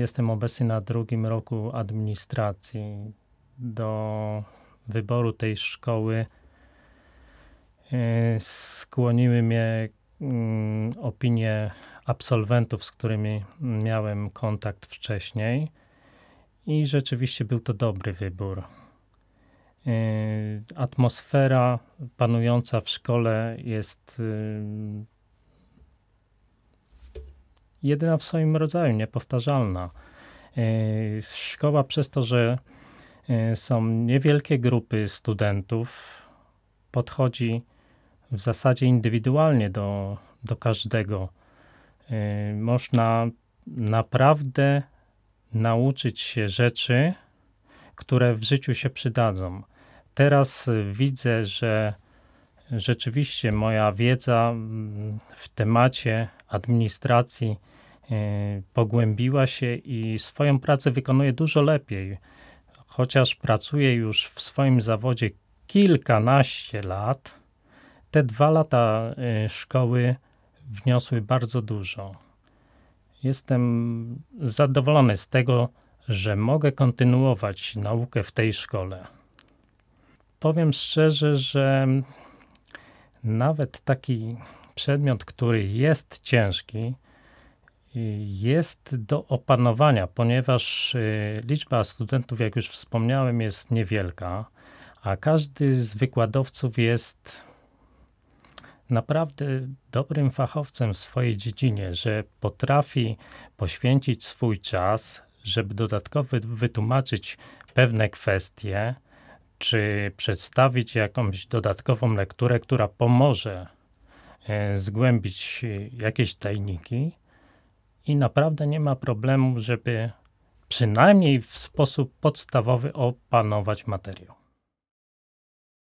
Jestem obecny na drugim roku administracji. Do wyboru tej szkoły y, skłoniły mnie mm, opinie absolwentów, z którymi miałem kontakt wcześniej. I rzeczywiście był to dobry wybór. Y, atmosfera panująca w szkole jest y, jedyna w swoim rodzaju, niepowtarzalna. E, szkoła przez to, że e, są niewielkie grupy studentów, podchodzi w zasadzie indywidualnie do, do każdego. E, można naprawdę nauczyć się rzeczy, które w życiu się przydadzą. Teraz widzę, że rzeczywiście moja wiedza mm, w temacie administracji y, pogłębiła się i swoją pracę wykonuje dużo lepiej. Chociaż pracuje już w swoim zawodzie kilkanaście lat, te dwa lata y, szkoły wniosły bardzo dużo. Jestem zadowolony z tego, że mogę kontynuować naukę w tej szkole. Powiem szczerze, że nawet taki przedmiot, który jest ciężki, jest do opanowania, ponieważ y, liczba studentów, jak już wspomniałem, jest niewielka, a każdy z wykładowców jest naprawdę dobrym fachowcem w swojej dziedzinie, że potrafi poświęcić swój czas, żeby dodatkowo wytłumaczyć pewne kwestie, czy przedstawić jakąś dodatkową lekturę, która pomoże E, zgłębić e, jakieś tajniki i naprawdę nie ma problemu, żeby przynajmniej w sposób podstawowy opanować materiał.